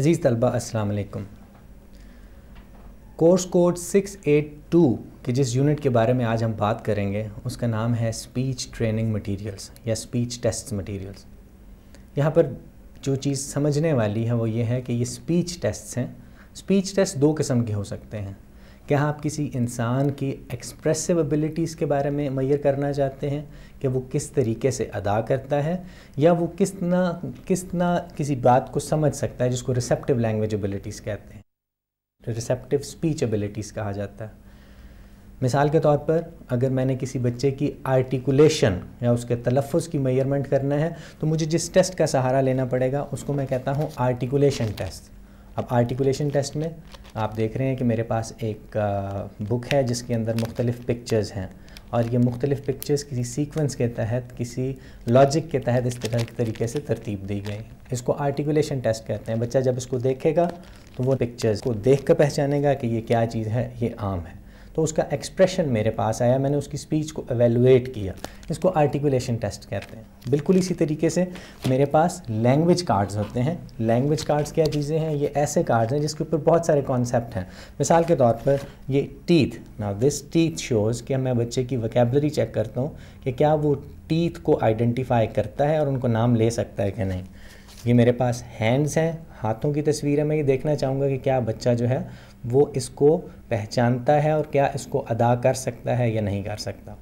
अज़ीज़ तलबा असलकुम course code 682 के जिस यूनिट के बारे में आज हम बात करेंगे उसका नाम है स्पीच ट्रेनिंग मटेरियल्स या स्पीच टेस्ट मटेरियल्स यहाँ पर जो चीज़ समझने वाली है वो ये है कि ये स्पीच टेस्ट्स हैं स्पीच टेस्ट दो किस्म के हो सकते हैं क्या आप किसी इंसान की एक्सप्रेसिव एबिलिटीज़ के बारे में मैयर करना चाहते हैं कि वो किस तरीके से अदा करता है या वो किस ना किस ना किसी बात को समझ सकता है जिसको रिसेप्टिव लैंग्वेज एबिलिटीज़ कहते हैं रिसेप्टिव स्पीच एबिलिटीज़ कहा जाता है मिसाल के तौर पर अगर मैंने किसी बच्चे की आर्टिकुलेशन या उसके तलफ़ की मेयरमेंट करना है तो मुझे जिस टेस्ट का सहारा लेना पड़ेगा उसको मैं कहता हूँ आर्टिकुलेशन टेस्ट अब आर्टिकुलेशन टेस्ट में आप देख रहे हैं कि मेरे पास एक बुक है जिसके अंदर मुख्तलिफ़ पिक्चर्स हैं और ये मुख्तलिफ़ पिक्चर्स किसी सीक्वेंस के तहत किसी लॉजिक के तहत इस तरह के तरीके से तरतीब दी गई इसको आर्टिकुलेशन टेस्ट कहते हैं बच्चा जब इसको देखेगा तो वो पिक्चर्स को देख कर पहचानेगा कि ये क्या चीज़ है ये आम है तो उसका एक्सप्रेशन मेरे पास आया मैंने उसकी स्पीच को एवेलुएट किया इसको आर्टिकुलेशन टेस्ट कहते हैं बिल्कुल इसी तरीके से मेरे पास लैंग्वेज कार्ड्स होते हैं लैंग्वेज कार्ड्स क्या चीज़ें हैं ये ऐसे कार्ड्स हैं जिसके ऊपर बहुत सारे कॉन्सेप्ट हैं मिसाल के तौर पर ये टीथ ना दिस टीथ शोज़ कि मैं बच्चे की वकेबलरी चेक करता हूँ कि क्या वो टीथ को आइडेंटिफाई करता है और उनको नाम ले सकता है कि नहीं ये मेरे पास हैंड्स हैं हाथों की तस्वीर है मैं ये देखना चाहूँगा कि क्या बच्चा जो है वो इसको पहचानता है और क्या इसको अदा कर सकता है या नहीं कर सकता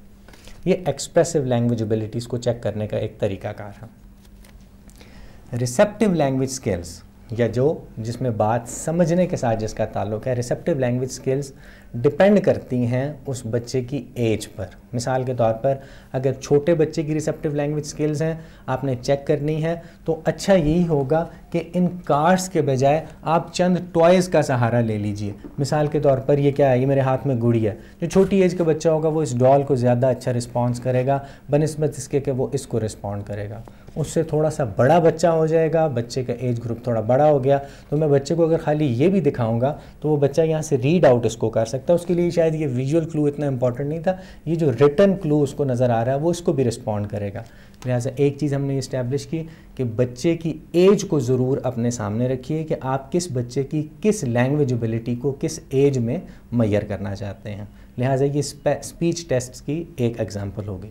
ये एक्सप्रेसिव लैंग्वेज एबिलिटीज़ को चेक करने का एक तरीकाकार है रिसेप्टिव लैंग्वेज स्किल्स या जो जिसमें बात समझने के साथ जिसका ताल्लुक है रिसेप्टिव लैंग्वेज स्किल्स डिपेंड करती हैं उस बच्चे की एज पर मिसाल के तौर पर अगर छोटे बच्चे की रिसेप्टिव लैंग्वेज स्किल्स हैं आपने चेक करनी है तो अच्छा यही होगा कि इन कार्ड्स के बजाय आप चंद टॉयज़ का सहारा ले लीजिए मिसाल के तौर पर ये क्या है ये मेरे हाथ में गुड़ी है जो छोटी एज का बच्चा होगा वो इस डॉल को ज़्यादा अच्छा रिस्पॉन्स करेगा बनस्बत इसके कि वो इसको रिस्पॉन्ड करेगा उससे थोड़ा सा बड़ा बच्चा हो जाएगा बच्चे का एज ग्रुप थोड़ा बड़ा हो गया तो मैं बच्चे को अगर खाली ये भी दिखाऊँगा तो वो बच्चा यहाँ से रीड आउट इसको कर सकता सकता उसके लिए शायद ये विजुअल क्लू इतना इंपॉर्टेंट नहीं था ये जो रिटर्न क्लू उसको नज़र आ रहा है वो इसको भी रिस्पॉन्ड करेगा लिहाजा एक चीज़ हमने इस्टेब्लिश की कि बच्चे की एज को ज़रूर अपने सामने रखिए कि आप किस बच्चे की किस लैंग्वेजबिलिटी को किस एज में मैयर करना चाहते हैं लिहाजा ये स्पीच टेस्ट की एक एग्ज़ाम्पल होगी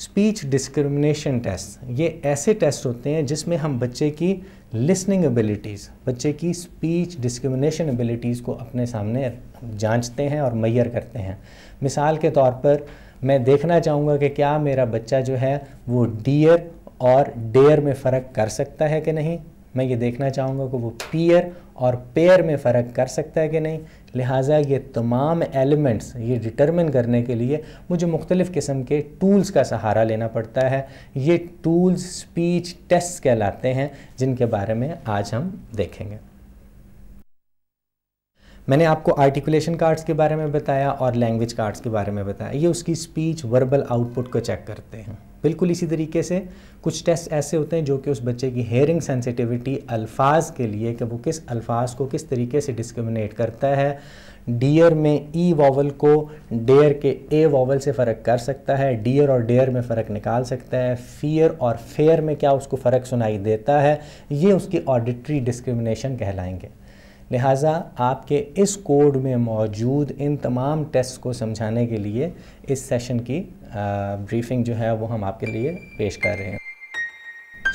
स्पीच डिस्क्रिमिनेशन टेस्ट ये ऐसे टेस्ट होते हैं जिसमें हम बच्चे की लिसनिंग एबिलिटीज़ बच्चे की स्पीच डिस्क्रिमिनेशन एबिलिटीज़ को अपने सामने जांचते हैं और मैयर करते हैं मिसाल के तौर पर मैं देखना चाहूँगा कि क्या मेरा बच्चा जो है वो डियर और डेयर में फ़र्क कर सकता है कि नहीं मैं ये देखना चाहूँगा कि वो पियर और पेयर में फ़र्क कर सकता है कि नहीं लिहाजा ये तमाम एलिमेंट्स ये डिटर्मिन करने के लिए मुझे मुख्तलिफ़ किस्म के टूल्स का सहारा लेना पड़ता है ये टूल्स स्पीच टेस्ट कहलाते हैं जिनके बारे में आज हम देखेंगे मैंने आपको आर्टिकुलेशन कार्ड्स के बारे में बताया और लैंग्वेज कार्ड्स के बारे में बताया ये उसकी स्पीच वर्बल आउटपुट को चेक करते हैं बिल्कुल इसी तरीके से कुछ टेस्ट ऐसे होते हैं जो कि उस बच्चे की हेयरिंग सेंसिटिविटी अल्फाज के लिए कि वो किस अल्फाज को किस तरीके से डिस्क्रिमिनेट करता है डियर में ई e वॉवल को डेयर के ए वॉवल से फ़र्क कर सकता है डियर और डेयर में फ़र्क निकाल सकता है फियर और फेयर में क्या उसको फ़र्क सुनाई देता है ये उसकी ऑडिटरी डिस्क्रिमिनेशन कहलाएंगे लिहाजा आपके इस कोड में मौजूद इन तमाम टेस्ट को समझाने के लिए इस सेशन की ब्रीफिंग जो है वो हम आपके लिए पेश कर रहे हैं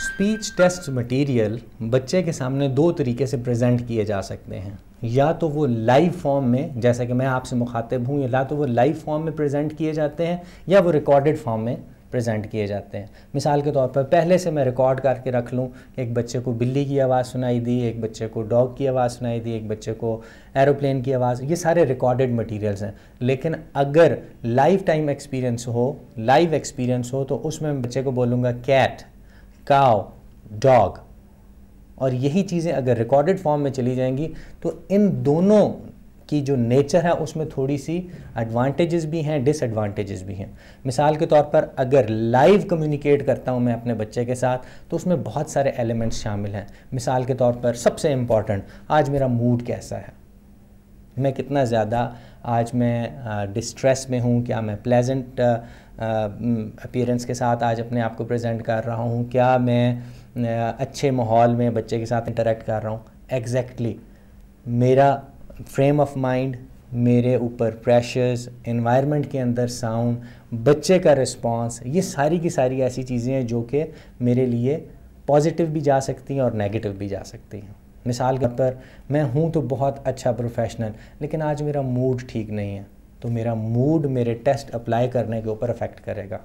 स्पीच टेस्ट मटेरियल बच्चे के सामने दो तरीके से प्रेजेंट किए जा सकते हैं या तो वो लाइव फॉर्म में जैसा कि मैं आपसे मुखातिब हूँ या तो वो लाइव फॉर्म में प्रेजेंट किए जाते हैं या वो रिकॉर्डेड फॉर्म में प्रेजेंट किए जाते हैं मिसाल के तौर पर पहले से मैं रिकॉर्ड करके रख लूँ एक बच्चे को बिल्ली की आवाज़ सुनाई दी एक बच्चे को डॉग की आवाज़ सुनाई दी एक बच्चे को एरोप्लेन की आवाज़ ये सारे रिकॉर्डेड मटेरियल्स हैं लेकिन अगर लाइफ टाइम एक्सपीरियंस हो लाइव एक्सपीरियंस हो तो उसमें मैं बच्चे को बोलूँगा कैट काव डॉग और यही चीज़ें अगर रिकॉर्डेड फॉर्म में चली जाएंगी तो इन दोनों की जो नेचर है उसमें थोड़ी सी एडवांटेजेस भी हैं डिसएडवांटेजेस भी हैं मिसाल के तौर पर अगर लाइव कम्युनिकेट करता हूँ मैं अपने बच्चे के साथ तो उसमें बहुत सारे एलिमेंट्स शामिल हैं मिसाल के तौर पर सबसे इम्पॉर्टेंट आज मेरा मूड कैसा है मैं कितना ज़्यादा आज मैं डिस्ट्रेस में हूँ क्या मैं प्लेजेंट अपीयरेंस के साथ आज अपने आप को प्रेजेंट कर रहा हूँ क्या मैं अच्छे माहौल में बच्चे के साथ इंटरेक्ट कर रहा हूँ एग्जैक्टली exactly, मेरा फ्रेम ऑफ माइंड मेरे ऊपर प्रेशर्स इन्वायरमेंट के अंदर साउंड बच्चे का रिस्पांस ये सारी की सारी ऐसी चीज़ें हैं जो कि मेरे लिए पॉजिटिव भी जा सकती हैं और नेगेटिव भी जा सकती हैं मिसाल के पर मैं हूँ तो बहुत अच्छा प्रोफेशनल लेकिन आज मेरा मूड ठीक नहीं है तो मेरा मूड मेरे टेस्ट अप्लाई करने के ऊपर अफेक्ट करेगा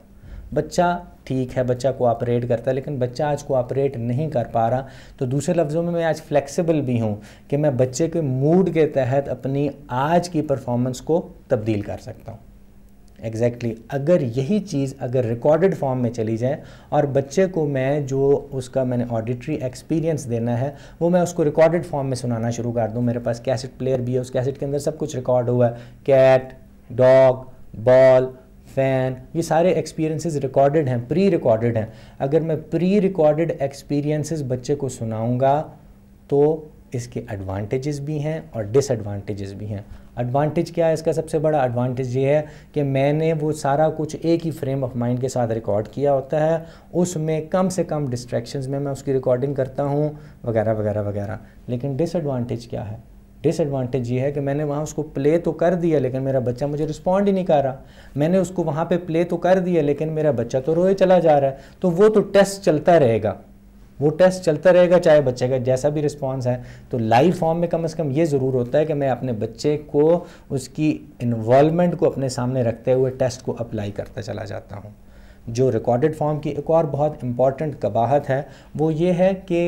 बच्चा ठीक है बच्चा कोऑपरेट करता है लेकिन बच्चा आज कोऑपरेट नहीं कर पा रहा तो दूसरे लफ्ज़ों में मैं आज फ्लेक्सिबल भी हूँ कि मैं बच्चे के मूड के तहत अपनी आज की परफॉर्मेंस को तब्दील कर सकता हूँ एग्जैक्टली exactly. अगर यही चीज़ अगर रिकॉर्डेड फॉर्म में चली जाए और बच्चे को मैं जो उसका मैंने ऑडिटरी एक्सपीरियंस देना है वो मैं उसको रिकॉर्डेड फॉर्म में सुनाना शुरू कर दूँ मेरे पास कैसेट प्लेयर भी है उस कैसेट के अंदर सब कुछ रिकॉर्ड हुआ है कैट डॉग बॉल फ़ैन ये सारे एक्सपीरियंसेस रिकॉर्डेड हैं प्री रिकॉर्डेड हैं अगर मैं प्री रिकॉर्डेड एक्सपीरियंसेस बच्चे को सुनाऊंगा तो इसके एडवांटेजेस भी हैं और डिसएडवांटेजेस भी हैं एडवांटेज क्या है इसका सबसे बड़ा एडवांटेज ये है कि मैंने वो सारा कुछ एक ही फ्रेम ऑफ माइंड के साथ रिकॉर्ड किया होता है उसमें कम से कम डिस्ट्रैक्शंस में मैं उसकी रिकॉर्डिंग करता हूँ वगैरह वगैरह वगैरह लेकिन डिसएडवांटेज क्या है डिसएडवांटेज ये है कि मैंने वहाँ उसको प्ले तो कर दिया लेकिन मेरा बच्चा मुझे रिस्पॉन्ड ही नहीं कर रहा मैंने उसको वहाँ पे प्ले तो कर दिया लेकिन मेरा बच्चा तो रोए चला जा रहा है तो वो तो टेस्ट चलता रहेगा वो टेस्ट चलता रहेगा चाहे बच्चे का जैसा भी रिस्पॉन्स है तो लाइव फॉर्म में कम से कम ये ज़रूर होता है कि मैं अपने बच्चे को उसकी इन्वॉलमेंट को अपने सामने रखते हुए टेस्ट को अप्लाई करता चला जाता हूँ जो रिकॉर्डेड फॉर्म की एक और बहुत इम्पॉर्टेंट कबाहत है वो ये है कि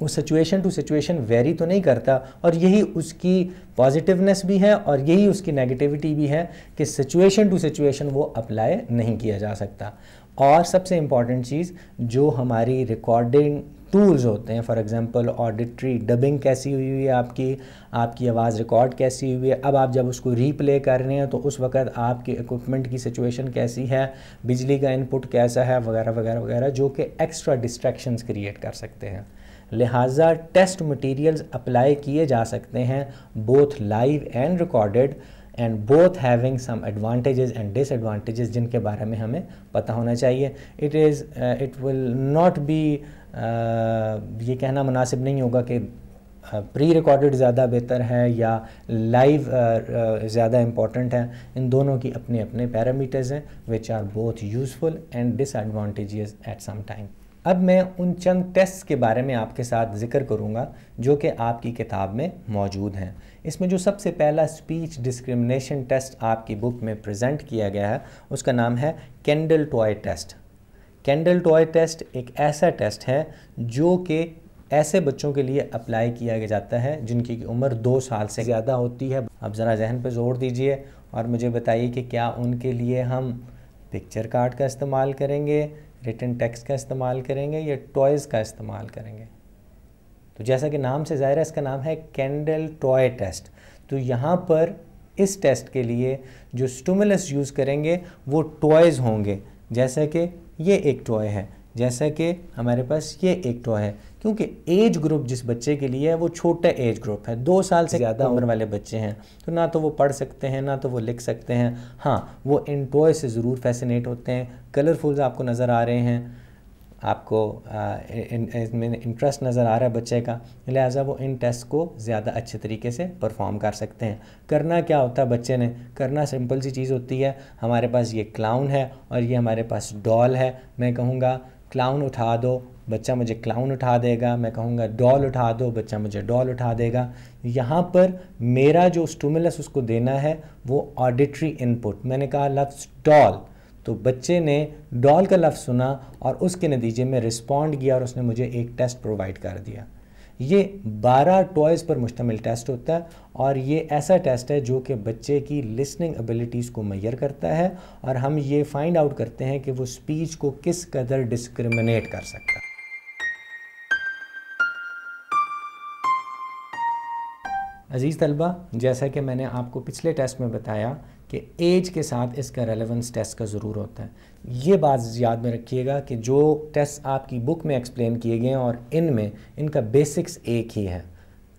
वो सिचुएशन टू सिचुएशन वेरी तो नहीं करता और यही उसकी पॉजिटिवनेस भी है और यही उसकी नेगेटिविटी भी है कि सिचुएशन टू सिचुएशन वो अप्लाई नहीं किया जा सकता और सबसे इम्पॉर्टेंट चीज़ जो हमारी रिकॉर्डिंग टूल्स होते हैं फॉर एग्जांपल ऑडिट्री डबिंग कैसी हुई हुई है आपकी आपकी आवाज़ रिकॉर्ड कैसी हुई है अब आप जब उसको रीप्ले कर रहे हैं तो उस वक्त आपके इक्विपमेंट की सिचुएशन कैसी है बिजली का इनपुट कैसा है वगैरह वगैरह वगैरह जो कि एक्स्ट्रा डिस्ट्रैक्शंस क्रिएट कर सकते हैं लिहाजा टेस्ट मटेरियल्स अप्लाई किए जा सकते हैं both live and recorded and both having some advantages and disadvantages जिनके बारे में हमें पता होना चाहिए it is it will not be ये कहना मुनासिब नहीं होगा कि प्री uh, रिकॉर्डेड ज़्यादा बेहतर है या लाइव uh, uh, ज़्यादा इम्पॉर्टेंट है इन दोनों की अपने अपने पैरामीटर्स हैं which are both useful and disadvantageous at some time अब मैं उन चंद टेस्ट के बारे में आपके साथ जिक्र करूंगा जो कि आपकी किताब में मौजूद हैं इसमें जो सबसे पहला स्पीच डिस्क्रिमिनेशन टेस्ट आपकी बुक में प्रेजेंट किया गया है उसका नाम है Kendall toy test Kendall toy test एक ऐसा टेस्ट है जो कि ऐसे बच्चों के लिए अप्लाई किया गया जाता है जिनकी उम्र दो साल से ज़्यादा होती है अब ज़रा जहन पर जोर दीजिए और मुझे बताइए कि क्या उनके लिए हम पिक्चर कार्ड का इस्तेमाल करेंगे रिटर्न टेक्स का इस्तेमाल करेंगे या टॉयज़ का इस्तेमाल करेंगे तो जैसा कि नाम से ज़ाहिर है इसका नाम है कैंडल टॉय टेस्ट तो यहाँ पर इस टेस्ट के लिए जो स्टूमुलस यूज़ करेंगे वो टॉयज़ होंगे जैसे कि ये एक टॉय है जैसा कि हमारे पास ये एक टो है क्योंकि एज ग्रुप जिस बच्चे के लिए है वो छोटा एज ग्रुप है दो साल से ज़्यादा उम्र वाले बच्चे हैं तो ना तो वो पढ़ सकते हैं ना तो वो लिख सकते हैं हाँ वो इन टॉय से ज़रूर फैसिनेट होते हैं कलरफुल्स आपको नज़र आ रहे हैं आपको इसमें इंटरेस्ट नज़र आ रहा है बच्चे का लिहाजा वो इन टेस्ट को ज़्यादा अच्छे तरीके से परफॉर्म कर सकते हैं करना क्या होता है बच्चे ने करना सिंपल सी चीज़ होती है हमारे पास ये क्लाउन है और ये हमारे पास डॉल है मैं कहूँगा क्लाउन उठा दो बच्चा मुझे क्लाउन उठा देगा मैं कहूँगा डॉल उठा दो बच्चा मुझे डॉल उठा देगा यहाँ पर मेरा जो स्टूमुलस उसको देना है वो ऑडिटरी इनपुट मैंने कहा लफ्स डॉल तो बच्चे ने डॉल का लफ्ज़ सुना और उसके नतीजे में रिस्पॉन्ड किया और उसने मुझे एक टेस्ट प्रोवाइड कर दिया ये 12 टॉयज़ पर मुश्तमिल टेस्ट होता है और ये ऐसा टेस्ट है जो कि बच्चे की लिसनिंग एबिलिटीज़ को मैयर करता है और हम ये फाइंड आउट करते हैं कि वो स्पीच को किस कदर डिस्क्रिमिनेट कर सकता है अज़ीज़ तलबा जैसा कि मैंने आपको पिछले टेस्ट में बताया कि एज के साथ इसका रेलेवेंस टेस्ट का ज़रूर होता है ये बात याद में रखिएगा कि जो टेस्ट आपकी बुक में एक्सप्लेन किए गए हैं और में इनका बेसिक्स एक ही है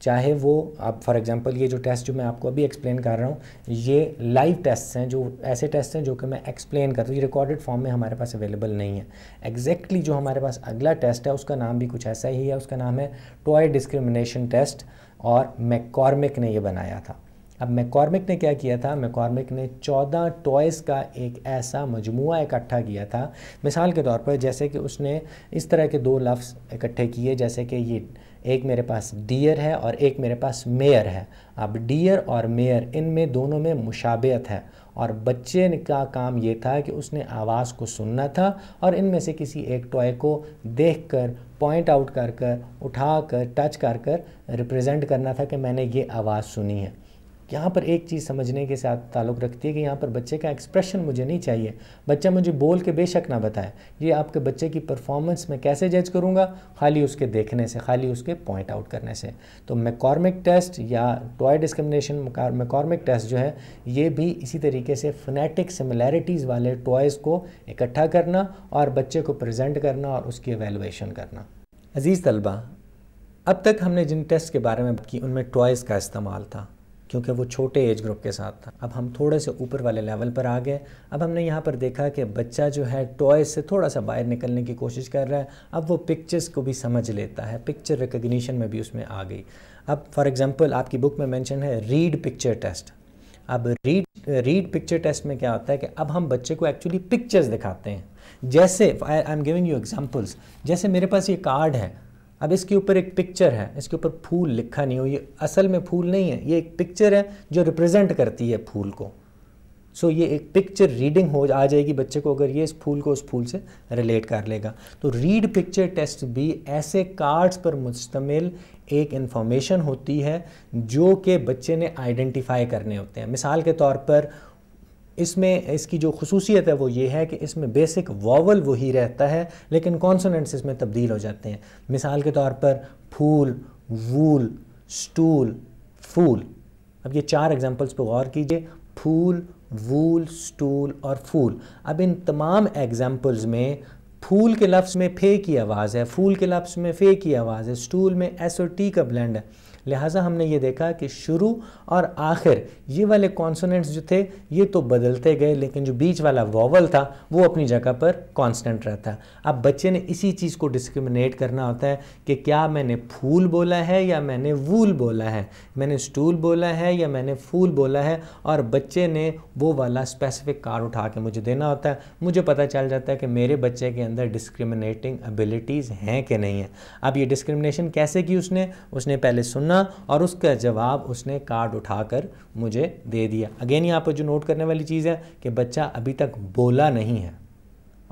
चाहे वो आप फॉर एग्जांपल ये जो टेस्ट जो मैं आपको अभी एक्सप्लेन कर रहा हूँ ये लाइव टेस्ट हैं जो ऐसे टेस्ट हैं जो कि मैं एक्सप्लेन करता हूँ ये रिकॉर्डेड फॉर्म में हमारे पास अवेलेबल नहीं है एग्जैक्टली exactly जो हमारे पास अगला टेस्ट है उसका नाम भी कुछ ऐसा ही है उसका नाम है टॉय डिस्क्रिमिनेशन टेस्ट और मैकॉर्मिक ने यह बनाया था अब मैकॉर्मिक ने क्या किया था मैकॉर्मिक ने 14 टॉयज़ का एक ऐसा मजमु इकट्ठा किया था मिसाल के तौर पर जैसे कि उसने इस तरह के दो लफ्ज़ इकट्ठे किए जैसे कि ये एक मेरे पास डियर है और एक मेरे पास मेयर है अब डियर और मेयर इनमें दोनों में मुशाबियत है और बच्चे का काम ये था कि उसने आवाज़ को सुनना था और इनमें से किसी एक टॉय को देख कर पॉइंट आउट कर कर उठा कर टच कर कर रिप्रजेंट करना था कि मैंने ये आवाज़ सुनी है यहाँ पर एक चीज़ समझने के साथ ताल्लुक़ रखती है कि यहाँ पर बच्चे का एक्सप्रेशन मुझे नहीं चाहिए बच्चा मुझे बोल के बेशक ना बताए ये आपके बच्चे की परफॉर्मेंस में कैसे जज करूँगा खाली उसके देखने से खाली उसके पॉइंट आउट करने से तो मैकॉर्मिक टेस्ट या टॉय डिस्क्रमिनेशन मैकॉर्मिक टेस्ट जो है ये भी इसी तरीके से फनेटिक सिमिलैरिटीज़ वाले टॉयज़ को इकट्ठा करना और बच्चे को प्रजेंट करना और उसकी एवेलुएशन करना अज़ीज़ तलबा अब तक हमने जिन टेस्ट के बारे में बात की उनमें टॉयज़ का इस्तेमाल था क्योंकि वो छोटे एज ग्रुप के साथ था अब हम थोड़े से ऊपर वाले लेवल पर आ गए अब हमने यहाँ पर देखा कि बच्चा जो है टॉय से थोड़ा सा बाहर निकलने की कोशिश कर रहा है अब वो पिक्चर्स को भी समझ लेता है पिक्चर रिकग्निशन में भी उसमें आ गई अब फॉर एग्ज़ाम्पल आपकी बुक में मैंशन है रीड पिक्चर टेस्ट अब रीड रीड पिक्चर टेस्ट में क्या होता है कि अब हम बच्चे को एक्चुअली पिक्चर्स दिखाते हैं जैसे I am giving you examples जैसे मेरे पास ये कार्ड है अब इसके ऊपर एक पिक्चर है इसके ऊपर फूल लिखा नहीं हो ये असल में फूल नहीं है ये एक पिक्चर है जो रिप्रेजेंट करती है फूल को सो so, ये एक पिक्चर रीडिंग हो आ जाएगी बच्चे को अगर ये इस फूल को उस फूल से रिलेट कर लेगा तो रीड पिक्चर टेस्ट भी ऐसे कार्ड्स पर मुश्तमिल एक इन्फॉर्मेशन होती है जो कि बच्चे ने आइडेंटिफाई करने होते हैं मिसाल के तौर पर इसमें इसकी जो खसूसियत है वो ये है कि इसमें बेसिक वावल वही रहता है लेकिन कॉन्सोनेंट्स इसमें तब्दील हो जाते हैं मिसाल के तौर पर फूल वूल स्टूल फूल अब ये चार एग्जांपल्स पर गौर कीजिए फूल वूल स्टूल और फूल अब इन तमाम एग्जांपल्स में फूल के लफ्ज़ में फे की आवाज़ है फूल के लफ्ज़ में फे की आवाज़ है स्टूल में एस और टी का ब्लेंड है लिहाजा हमने ये देखा कि शुरू और आखिर ये वाले कॉन्सोनेंट्स जो थे ये तो बदलते गए लेकिन जो बीच वाला वॉवल था वो अपनी जगह पर कॉन्सटेंट रहता अब बच्चे ने इसी चीज़ को डिस्क्रिमिनेट करना होता है कि क्या मैंने फूल बोला है या मैंने वूल बोला है मैंने स्टूल बोला है या मैंने फूल बोला है और बच्चे ने वो वाला स्पेसिफिक कार्ड उठा के मुझे देना होता है मुझे पता चल जाता है कि मेरे बच्चे के अंदर डिस्क्रिमिनेटिंग एबिलिटीज़ हैं कि नहीं हैं अब ये डिस्क्रिमिनेशन कैसे की उसने उसने पहले सुना और उसका जवाब उसने कार्ड उठाकर मुझे दे दिया अगेन यहाँ पर जो नोट करने वाली चीज़ है कि बच्चा अभी तक बोला नहीं है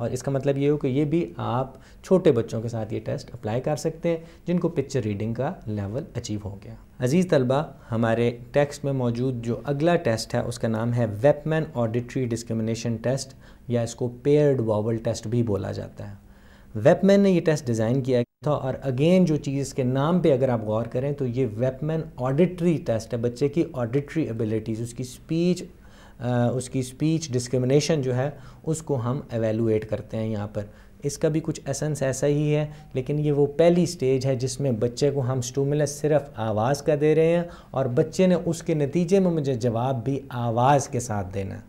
और इसका मतलब ये हो कि ये भी आप छोटे बच्चों के साथ ये टेस्ट अप्लाई कर सकते हैं जिनको पिक्चर रीडिंग का लेवल अचीव हो गया अजीज़ तलबा हमारे टेक्स्ट में मौजूद जो अगला टेस्ट है उसका नाम है वेपमैन ऑडिटरी डिस्क्रिमिनेशन टेस्ट या इसको पेयर्ड वावल टेस्ट भी बोला जाता है वेपमैन ने ये टेस्ट डिज़ाइन किया था और अगेन जो चीज़ इसके नाम पे अगर आप गौर करें तो ये वेपमैन ऑडिटरी टेस्ट है बच्चे की ऑडिटरी एबिलिटीज़ उसकी स्पीच उसकी स्पीच डिस्क्रिमिनेशन जो है उसको हम एवेलुएट करते हैं यहाँ पर इसका भी कुछ एसेंस ऐसा ही है लेकिन ये वो पहली स्टेज है जिसमें बच्चे को हम स्टूमुलस सिर्फ आवाज़ का दे रहे हैं और बच्चे ने उसके नतीजे में मुझे जवाब भी आवाज़ के साथ देना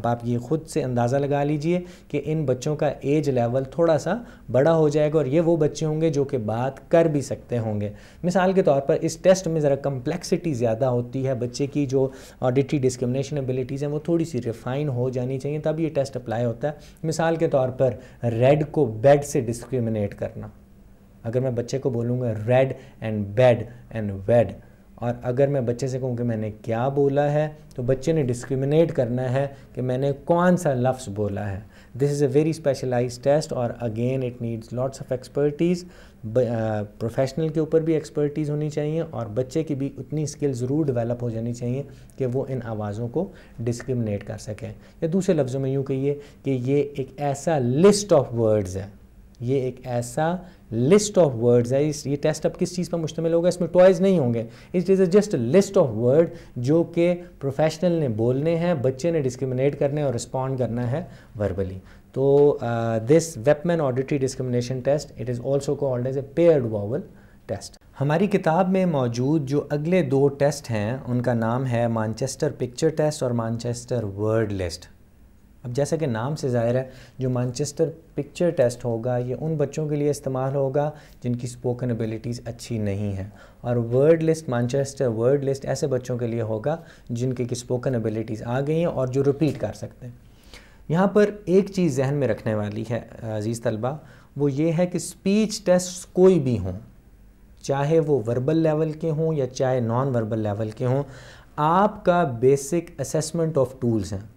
अब आप ये ख़ुद से अंदाज़ा लगा लीजिए कि इन बच्चों का एज लेवल थोड़ा सा बड़ा हो जाएगा और ये वो बच्चे होंगे जो कि बात कर भी सकते होंगे मिसाल के तौर पर इस टेस्ट में ज़रा कम्प्लेक्सिटी ज़्यादा होती है बच्चे की जो ऑडिट्री डिस्क्रमिनेशन एबिलिटीज़ हैं वो थोड़ी सी रिफ़ाइन हो जानी चाहिए तब ये टेस्ट अप्लाई होता है मिसाल के तौर पर रेड को बेड से डिस्क्रिमिनेट करना अगर मैं बच्चे को बोलूँगा red and bed and wed और अगर मैं बच्चे से कहूँ कि मैंने क्या बोला है तो बच्चे ने डिस्क्रिमिनेट करना है कि मैंने कौन सा लफ्ज़ बोला है this is a very specialize test और again it needs lots of expertise professional के ऊपर भी एक्सपर्टीज़ होनी चाहिए और बच्चे की भी उतनी स्किल ज़रूर डेवलप हो जानी चाहिए कि वो इन आवाज़ों को डिस्क्रिमिनेट कर सकें या दूसरे लफ्ज़ों में यूँ कहिए कि ये एक ऐसा लिस्ट ऑफ वर्ड्स है ये एक ऐसा लिस्ट ऑफ वर्ड्स है इस ये टेस्ट अब किस चीज़ पर मुश्तमिल होगा इसमें टॉयज़ नहीं होंगे it is a just list of word जो कि प्रोफेशनल ने बोलने हैं बच्चे ने डिस्क्रिमिनेट करने और रिस्पॉन्ड करना है वर्बली तो this Wepman auditory discrimination test it is also called as a paired vowel test हमारी किताब में मौजूद जो अगले दो टेस्ट हैं उनका नाम है मानचेस्टर पिक्चर टेस्ट और मानचेस्टर वर्ड लिस्ट अब जैसा कि नाम से ज़ाहिर है जो मानचेस्टर पिक्चर टेस्ट होगा ये उन बच्चों के लिए इस्तेमाल होगा जिनकी स्पोकन एबिलिटीज़ अच्छी नहीं है और word list Manchester word list ऐसे बच्चों के लिए होगा जिनके की स्पोकन एबिलिटीज़ आ गई हैं और जो रिपीट कर सकते हैं यहाँ पर एक चीज़ जहन में रखने वाली है अजीज़ तलबा वो ये है कि स्पीच टेस्ट कोई भी हों चाहे वो वर्बल लेवल के हों या चाहे नॉन वर्बल लेवल के हों आपका बेसिक असेसमेंट ऑफ टूल्स हैं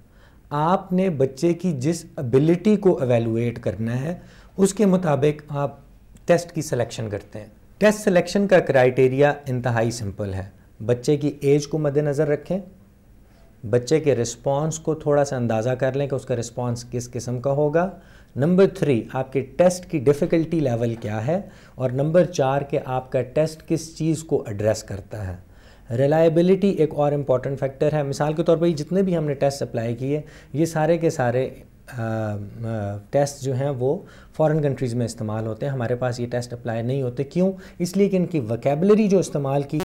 आपने बच्चे की जिस एबिलिटी को एवेलुएट करना है उसके मुताबिक आप टेस्ट की सिलेक्शन करते हैं टेस्ट सिलेक्शन का क्राइटेरिया इंतहाई सिंपल है बच्चे की एज को मद्देनज़र रखें बच्चे के रिस्पांस को थोड़ा सा अंदाज़ा कर लें कि उसका रिस्पांस किस किस्म का होगा नंबर थ्री आपके टेस्ट की डिफ़िकल्टी लेवल क्या है और नंबर चार के आपका टेस्ट किस चीज़ को एड्रेस करता है रिलायबिलिटी एक और इम्पॉर्टेंट फैक्टर है मिसाल के तौर पर जितने भी हमने टेस्ट अप्लाई किए ये सारे के सारे टेस्ट जो हैं वो फॉरेन कंट्रीज़ में इस्तेमाल होते हैं हमारे पास ये टेस्ट अप्लाई नहीं होते क्यों इसलिए कि इनकी वकेबलरी जो इस्तेमाल की